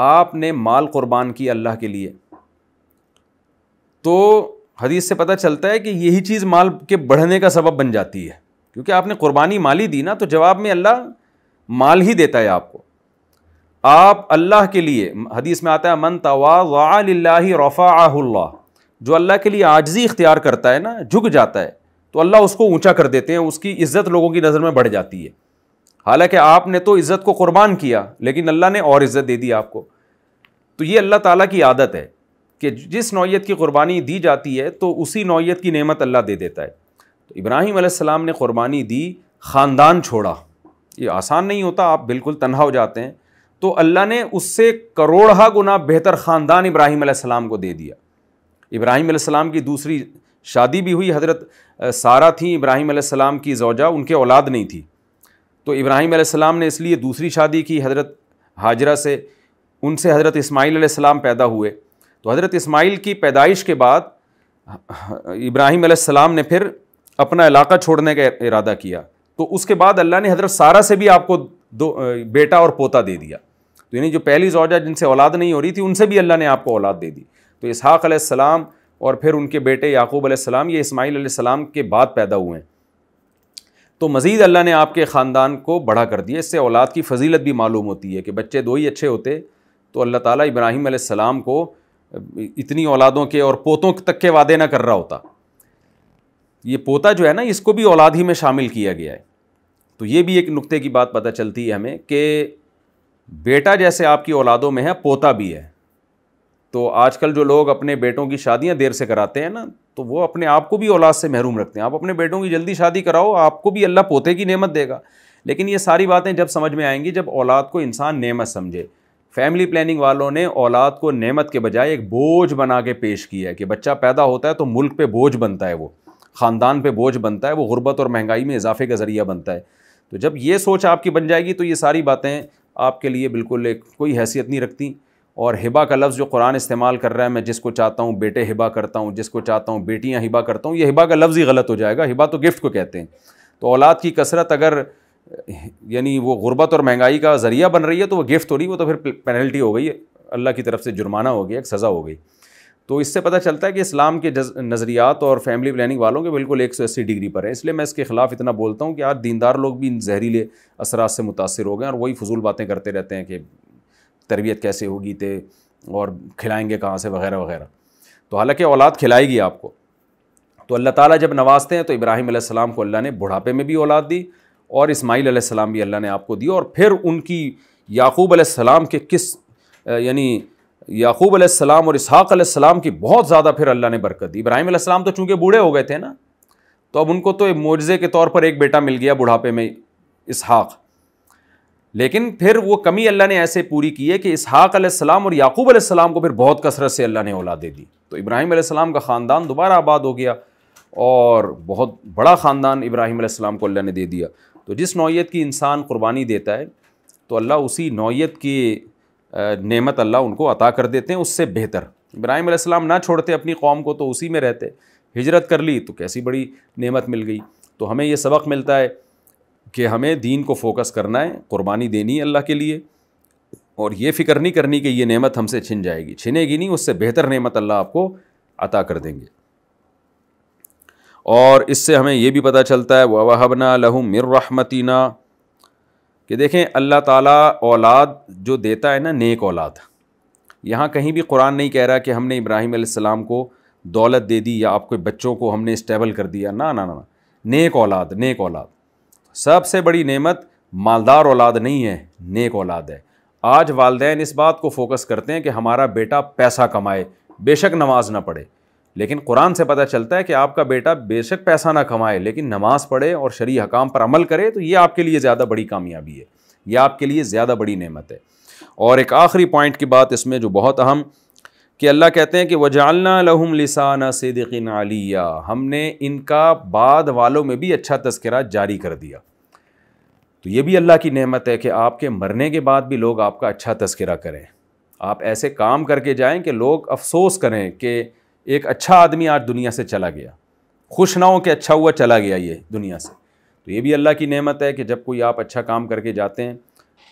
आपने माल क़ुरबान की अल्लाह के लिए तो हदीस से पता चलता है कि यही चीज़ माल के बढ़ने का सबब बन जाती है क्योंकि आपने क़ुरबानी ही दी ना तो जवाब में अल्लाह माल ही देता है आपको आप अल्लाह के लिए हदीस में आता है मन तवा रफ़ा जो अल्लाह के लिए आजजी इख्तियार करता है ना झुक जाता है तो अल्लाह उसको ऊंचा कर देते हैं उसकी इज्जत लोगों की नज़र में बढ़ जाती है हालांकि आपने तो इज़्ज़त को कुर्बान किया लेकिन अल्लाह ने और इज़्ज़त दे दी आपको तो ये अल्लाह ताला की आदत है कि जिस नौीयत की कुर्बानी दी जाती है तो उसी नौीयत की नेमत अल्लाह दे देता है तो इब्राहिम आसमाम ने कुर्बानी दी ख़ानदान छोड़ा ये आसान नहीं होता आप बिल्कुल तनहा हो जाते हैं तो अल्लाह ने उससे करोड़हा गुना बेहतर ख़ानदान इब्राहिम आसमाम को दे दिया इब्राहिम सलाम की दूसरी शादी भी हुई हज़रत सारा थी इब्राहिम सलाम की जौजा उनके औलाद नहीं थी तो इब्राहिम सलाम ने इसलिए दूसरी शादी की हज़रत हाजरा से उनसे हज़रत इस्माईल सलाम पैदा हुए तो हज़रत इसमाइल की पैदाइश के बाद इब्राहिम सलाम ने फिर अपना इलाका छोड़ने का इरादा किया तो उसके बाद अल्लाह ने हज़रत सारा से भी आपको दो बेटा और पोता दे दिया तो यानी जो पहली जौजा जिनसे औलाद नहीं हो रही थी उनसे भी अल्लाह ने आपको औलाद दे दी तो इसहाक़ आसमाम और फिर उनके बेटे याकूब आसमाम ये इसमाइल आसमाम के बाद पैदा हुए हैं तो मज़ीद अल्लाह ने आपके ख़ानदान को बढ़ा कर दिया इससे औलाद की फजीलत भी मालूम होती है कि बच्चे दो ही अच्छे होते तो अल्लाह ताली इब्राहिम आसमाम को इतनी औलादों के और पोतों तक के वादे ना कर रहा होता ये पोता जो है ना इसको भी औलाद ही में शामिल किया गया है तो ये भी एक नुक्ते की बात पता चलती है हमें कि बेटा जैसे आपकी औलादों में है पोता भी है तो आजकल जो लोग अपने बेटों की शादियां देर से कराते हैं ना तो वो अपने आप को भी औलाद से महरूम रखते हैं आप अपने बेटों की जल्दी शादी कराओ आपको भी अल्लाह पोते की नेमत देगा लेकिन ये सारी बातें जब समझ में आएंगी जब औलाद को इंसान नेमत समझे फैमिली प्लानिंग वालों ने औलाद को नेमत के बजाय एक बोझ बना के पेश किया है कि बच्चा पैदा होता है तो मुल्क पर बोझ बनता है वो ख़ानदान पर बोझ बनता है वो गुरबत और महंगाई में इजाफे का ज़रिया बनता है तो जब ये सोच आपकी बन जाएगी तो ये सारी बातें आपके लिए बिल्कुल एक कोई हैसियत नहीं रखती और हिबा का लफ्ज़ जो कुरान इस्तेमाल कर रहा है मैं जिसको चाहता हूँ बेटे हिबा करता हूँ जिसको चाहता हूँ बेटियाँ हिबा करता हूँ ये हिबा का लफ्ज़ ही गलत हो जाएगा हिबा तो गिफ्ट को कहते हैं तो औलाद की कसरत अगर यानी वो गुरबत और महंगाई का ज़रिया बन रही है तो वो गिफ्ट हो रही है वो तो फिर पेनल्टी हो गई अल्लाह की तरफ से जुर्माना हो गया एक सज़ा हो गई तो इससे पता चलता है कि इस्लाम के नज़रियात और फैमिली प्लानिंग वालों के बिल्कुल एक सौ अस्सी डिग्री पर है इसलिए मैं इसके ख़िलाफ़ इतना बोलता हूँ कि आज दीनदार लोग भी इन जहरीले असरात से मुतासर हो गए और वही फजूल बातें करते रहते हैं कि तरबियत कैसे होगी थे और खिलाएंगे कहाँ से वगैरह वगैरह तो हालांकि औलाद खिलाएगी आपको तो अल्लाह ताली जब नवाजते हैं तो इब्राहिम सलाम को अल्लाह ने बुढ़ापे में भी औलाद दी और इस्माईल सलाम भी अल्लाह ने आपको दी और फिर उनकी याकूब सलाम के किस यानी याकूब सलाम और इसहाक़ की बहुत ज़्यादा फिर अल्लाह ने बरकत दी इब्राहिम सलाम तो चूँकि बूढ़े हो गए थे ना तो अब उनको तो मुआवजे के तौर पर एक बेटा मिल गया बुढ़ापे में इसहाक़ लेकिन फिर वो कमी अल्लाह ने ऐसे पूरी की है कि इसहाक अलैहिस्सलाम और याकूब अलैहिस्सलाम को फिर बहुत कसरत से अल्लाह ने औला दे दी तो इब्राहिम अलैहिस्सलाम का ख़ानदान दोबारा आबाद हो गया और बहुत बड़ा ख़ानदान इब्राहिम अलैहिस्सलाम को अल्लाह ने दे दिया तो जिस नौीयत की इंसान कुर्बानी देता है तो अल्लाह उसी नौीयत की नमत अल्लाह उनको अता कर देते हैं उससे बेहतर इब्राहिम अलैहिस्सलाम ना छोड़ते अपनी कौम को तो उसी में रहते हिजरत कर ली तो कैसी बड़ी नमत मिल गई तो हमें ये सबक मिलता है कि हमें दीन को फोकस करना है कुर्बानी देनी है अल्लाह के लिए और ये फ़िक्र नहीं करनी कि ये नेमत हमसे छिन जाएगी छिनेगी नहीं उससे बेहतर नमत अल्लाह आपको अता कर देंगे और इससे हमें यह भी पता चलता है वहबना लहू मिर रहमतिना कि देखें अल्लाह ताला औलाद जो देता है ना नेक औलाद यहाँ कहीं भी कुरान नहीं कह रहा कि हमने इब्राहिम सलाम को दौलत दे दी या आपके बच्चों को हमने स्टेबल कर दिया ना ना ना नेक औलाद नेक औलाद सबसे बड़ी नेमत मालदार औलाद नहीं है नेक औलाद है आज वालदे इस बात को फोकस करते हैं कि हमारा बेटा पैसा कमाए बेशक नमाज ना पढ़े लेकिन कुरान से पता चलता है कि आपका बेटा बेशक पैसा ना कमाए लेकिन नमाज पढ़े और शरी हकाम पर अमल करे तो ये आपके लिए ज़्यादा बड़ी कामयाबी है ये आपके लिए ज़्यादा बड़ी नमत है और एक आखिरी पॉइंट की बात इसमें जो बहुत अहम कि अल्लाह कहते हैं कि वजालना लहम लिसान सदकिन आलिया हमने इनका बाद वालों में भी अच्छा तस्करा जारी कर दिया तो ये भी अल्लाह की नेमत है कि आपके मरने के बाद भी लोग आपका अच्छा तस्करा करें आप ऐसे काम करके जाएं कि लोग अफसोस करें कि एक अच्छा आदमी आज दुनिया से चला गया खुश ना हो कि अच्छा हुआ चला गया ये दुनिया से तो ये भी अल्लाह की नेमत है कि जब कोई आप अच्छा काम करके जाते हैं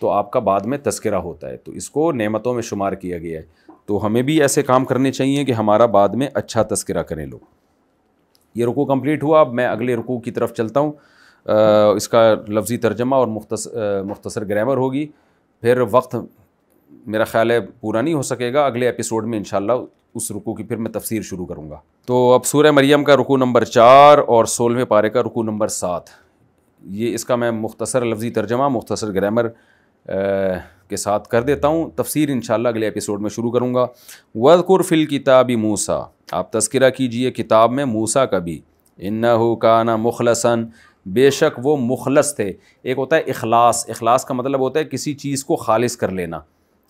तो आपका बाद में तस्करा होता है तो इसको नेमतों में शुमार किया गया है तो हमें भी ऐसे काम करने चाहिए कि हमारा बाद में अच्छा तस्करा करें लोग ये रुकू कम्प्लीट हुआ अब मैं अगले रुकू की तरफ चलता हूँ इसका लफ्ज़ी तर्जमा और मुख्तस मुख्तसर ग्रामर होगी फिर वक्त मेरा ख्याल है पूरा नहीं हो सकेगा अगले एपिसोड में इनशाला उस रुकू की फिर मैं तफसीर शुरू करूँगा तो अब सूर मरियम का रुकू नंबर चार और सोलवें पारे का रुकू नंबर सात ये इसका मैं मुख्तसर लफ्ज़ी तर्जमा मुख्तसर ग्रामर के साथ कर देता हूँ तफसीर इन अगले एपिसोड में शुरू करूँगा वदकुर फिल किताब मूसा आप तस्करा कीजिए किताब में मूसा का भी इन्ना हो काना मुखलसन बेशक वो मुखलस थे एक होता है अखलास अखलास का मतलब होता है किसी चीज़ को खालिज कर लेना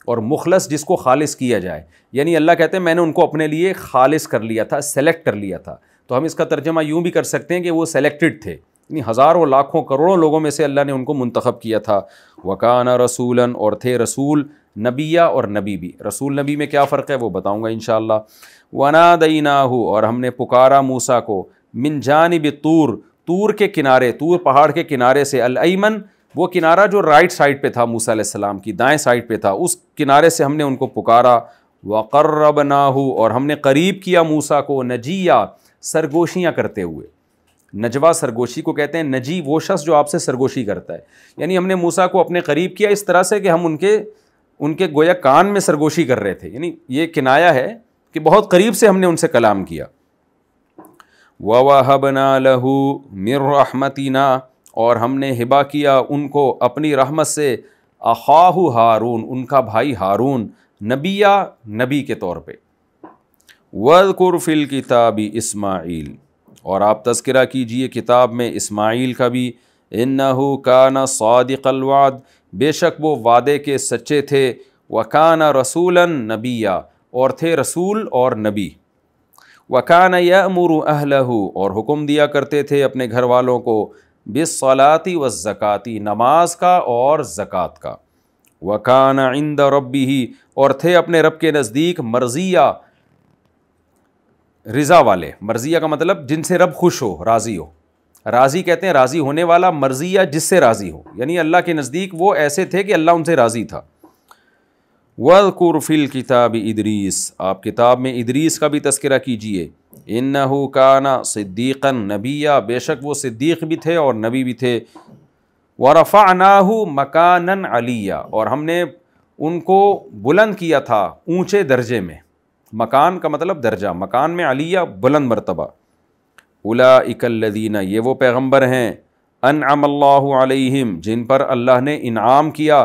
और मुखलस जिसको खालिज किया जाए यानी अल्लाह कहते हैं मैंने उनको अपने लिए खालिज कर लिया था सेलेक्ट कर लिया था तो हम इसका तर्जमा यूँ भी कर सकते हैं कि वो सेलेक्टेड थे यानी हज़ारों लाखों करोड़ों लोगों में से अल्लाह ने उनको मंतखब किया था वकाना रसूलन और थे रसूल नबिया और नबी भी रसूल नबी में क्या फ़र्क है वो बताऊँगा इन वना दई ना हो और हमने पुकारा मूसा को मिन जानब तूर तूर के किनारे तूर पहाड़ के किनारे से अलमन वो किनारा जो राइट साइड पे था मूसा सलाम की दाएं साइड पे था उस किनारे से हमने उनको पुकारा वक़र्रब और हमने करीब किया मूसा को नजिया सरगोशियाँ करते हुए नजवा सरगोशी को कहते हैं नजी वो शख्स जो आपसे सरगोशी करता है यानी हमने मूसा को अपने करीब किया इस तरह से कि हम उनके उनके गोया कान में सरगोशी कर रहे थे यानी ये किनाया है कि बहुत करीब से हमने उनसे कलाम किया वबना लहू मिरहमतीना और हमने हिबा किया उनको अपनी रहमत से अखाहु हारून उनका भाई हारून नबिया नबी के तौर पर वज़कुर फ़िल किताबी इस्माइल और आप तस्करा कीजिए किताब में इस्माइल का भी इन्नहु काना सदक़लवाद बेशक वो वादे के सच्चे थे वकाना रसूलन नबिया और थे रसूल और नबी वकाना अहल अहलहू और हुक्म दिया करते थे अपने घर वालों को बिसलाती व ज़क़ाती नमाज का और ज़क़़त का वकाना इंद रबी ही और थे अपने रब के नज़दीक मर्जिया रज़ा वाले मर्जिया का मतलब जिनसे रब खुश हो राज़ी हो राज़ी कहते हैं राज़ी होने वाला मर्जिया जिससे राज़ी हो यानी अल्लाह के नज़दीक वो ऐसे थे कि अल्लाह उनसे राज़ी था वलकुरफिल किताब इदरीस आप किताब में इदरीस का भी तस्करा कीजिए इन ना सिद्दीक़ा नबिया बेशक वो सिद्दीक़ भी थे और नबी भी थे व वरफ़ा नाहू मकान अलिया और हमने उनको बुलंद किया था ऊँचे दर्जे में मकान का मतलब दर्जा मकान में अलिया बुलंद मरतबा उला इकल्लदीना ये वो पैगम्बर हैं अन अमल्लाम जिन पर अल्लाह ने इनाम किया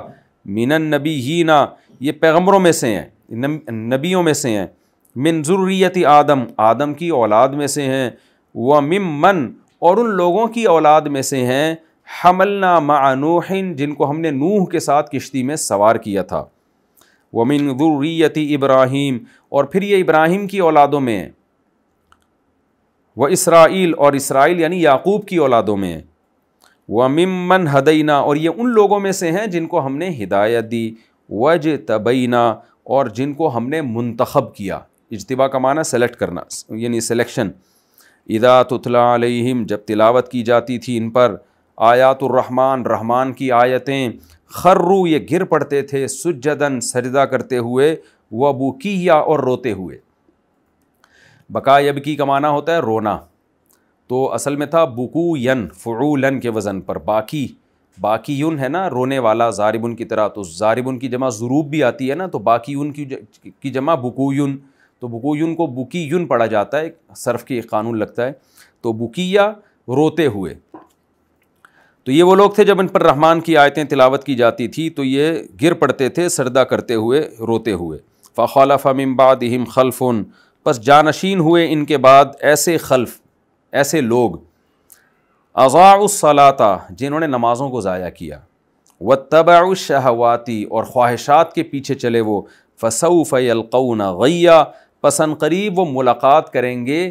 मिनन नबी ही ना ये पैगम्बरों में से हैं नबियों में से हैं मिन ज़रूरीत आदम आदम की औलाद में से हैं व ममन और उन लोगों की औलाद में से हैं हमलना मानूहिन जिनको हमने नूह के साथ किश्ती में सवार किया था वमिन ज़रूरीत इब्राहीम और फिर ये इब्राहिम की औलादों में व इसराइल और इसराइल यानी याकूब की औलादों में है व मिमन हदैना और ये उन लोगों में से हैं जिनको हमने हिदायत दी वज तबैना और जिनको हमने मंतखब किया इजतबा का माना सेलेक्ट करना यानी सिलेक्शन इदा तुतलाम जब तिलावत की जाती थी इन पर आयातुररहमान रहमान की आयतें खर्रू ये गिर पड़ते थे सुजदन सजदा करते हुए वह बुकी या और रोते हुए बका यबकी का माना होता है रोना तो असल में था बुकू यन फ़ूलन के वज़न पर बाकी बाकी यून है ना रोने वाला ज़ारिबुन की तरह तो ज़ारिबुन की जमा ज़रूब भी आती है ना तो बाकी यून की की जमा बुकूयुन तो बुकूयुन को बुकी यून पढ़ा जाता है सर्फ के कानून लगता है तो बुकी या रोते हुए तो ये वो लोग थे जब इन पर रहमान की आयतें तिलावत की जाती थी तो ये गिर पड़ते थे सरदा करते हुए रोते हुए फ़लफ़ अम्बादम खलफ़ुन बस जानशीन हुए इनके बाद ऐसे खल्फ ऐसे लोग अज़ा अज़ाउसलाता जिन्होंने नमाज़ों को ज़ाया किया व तबाशहवाती और ख्वाहिशात के पीछे चले वो फ़सऊ अलकौन गैया पसंद करीब वो मुलाकात करेंगे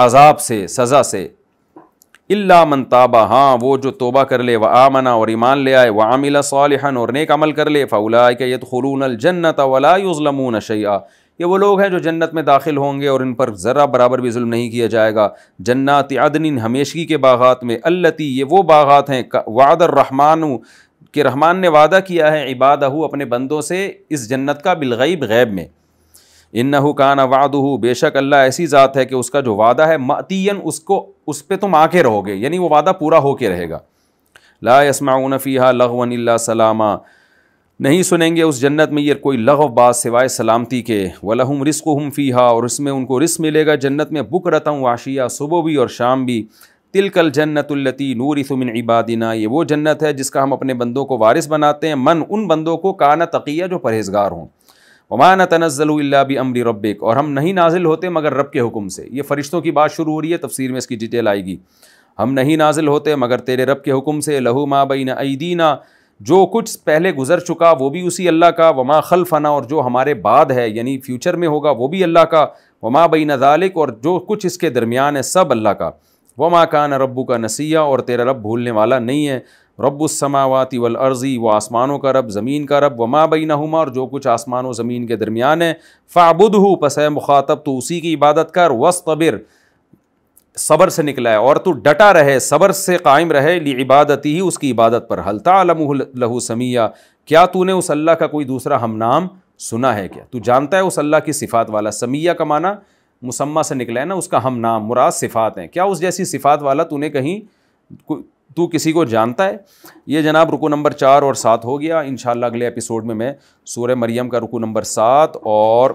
अजाब से सज़ा से इल्ला मन ताबा हाँ वो जो तोबा कर ले व आमना और ईमान ले आए व आमिला सालहन और नेक अमल कर ले फ़लाय के यदखलून अलजन्नत वला युज़लमून शैया ये वो लोग हैं जो जन्नत में दाखिल होंगे और इन पर ज़रा बराबर भी जुल्म नहीं किया जाएगा जन्नत अदनिन हमेशगी के बागात में अल्लती ये वो बागात हैं वादर रहमानु के रहमान ने वादा किया है इबादहू अपने बंदों से इस जन्नत का बिलगैब गैब में इन वाद वादू बेशक अल्लाह ऐसी ज़ात है कि उसका जो वादा है मतियन उसको उस पर तुम आके रहोगे यानी वो वादा पूरा होके रहेगा ला यसमाउन फ़ीहा लघवन सलामा नहीं सुनेंगे उस जन्नत में ये कोई लघव बात सिवाय सलामती के वलहम रिस्क हम फ़ीहा और इसमें उनको रिस्क मिलेगा जन्नत में बुक रहता हूँ आशिया सुबह भी और शाम भी तिलकल जन्नतुल्लती नूरिसमिन इबादिना ये वो जन्नत है जिसका हम अपने बंदों को वारिस बनाते हैं मन उन बंदों को काना तकिया जो परहेजगार हों वमान तनज़लबी अमरी रबिक और हम नहीं नाजिल होते मगर रब के हुक्म से ये फ़रिश्तों की बात शुरू हो रही है तफसीर में इसकी डिटेल आएगी हम नहीं नाजिल होते मगर तेरे रब के हुक्म से लहू माबीन ईदीना जो कुछ पहले गुजर चुका वो भी उसी अल्लाह का वमा खलफना और जो हमारे बाद है यानी फ्यूचर में होगा वो भी अल्लाह का व वमा बिन दालिक और जो कुछ इसके दरमियान है सब अल्लाह का वमा कान रबू का नसीहा और तेरा रब भूलने वाला नहीं है रब रब्बुलसमावाती वल अर्ज़ी व आसमानों का रब ज़मीन का रब व माँ बई माबैन हमा और जो कुछ आसमान व ज़मीन के दरमियान है फ़ाबुद हो पस मुखातब तो उसी की इबादत कर वस्तबिर सब्र से निकला है और तो डटा रहे सब्र से कायम रहे ली इबादती ही उसकी इबादत पर हलता लहू समिया क्या तूने उस अल्लाह का कोई दूसरा हम नाम सुना है क्या तू जानता है उस अल्लाह की सिफ़ात वाला समिया का माना मुसम्मा से निकला है ना उसका हम नाम मुराद सिफ़ात हैं क्या उस जैसी सिफ़ात वाला तूने कहीं तू किसी को जानता है ये जनाब रुको नंबर चार और सात हो गया इन अगले एपिसोड में मैं सूर्य मरियम का रुको नंबर सात और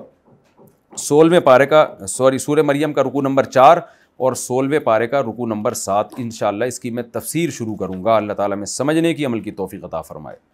सोलहवें पारे का सॉरी सूर्य मरियम का रुकू नंबर चार और सोलहवें पारे का रुकू नंबर सात इन इसकी मैं तफसीर शुरू करूँगा अल्लाह ताली में समझने की अमल की तोफ़ी अता फ़रमाए